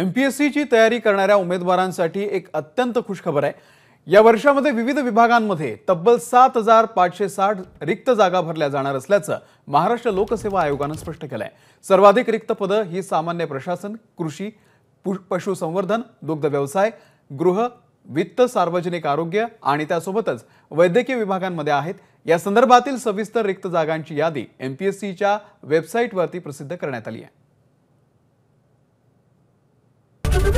M P S सीची तयारी करणाऱ्या उमेदवारांसाठी एक अत्यंत खुशखबर आहे या वर्षामध्ये विविध विभागांमध्ये तब्बल सात हजार पाचशे साठ रिक्त जागा भरल्या जाणार असल्याचं महाराष्ट्र लोकसेवा आयोगानं स्पष्ट केलं आहे सर्वाधिक रिक्त पदं ही सामान्य प्रशासन कृषी पशुसंवर्धन दुग्ध व्यवसाय गृह वित्त सार्वजनिक आरोग्य आणि त्यासोबतच वैद्यकीय विभागांमध्ये आहेत या संदर्भातील सविस्तर रिक्त जागांची यादी सीच्या वेबसाईटवरती प्रसिद्ध करण्यात आली आहे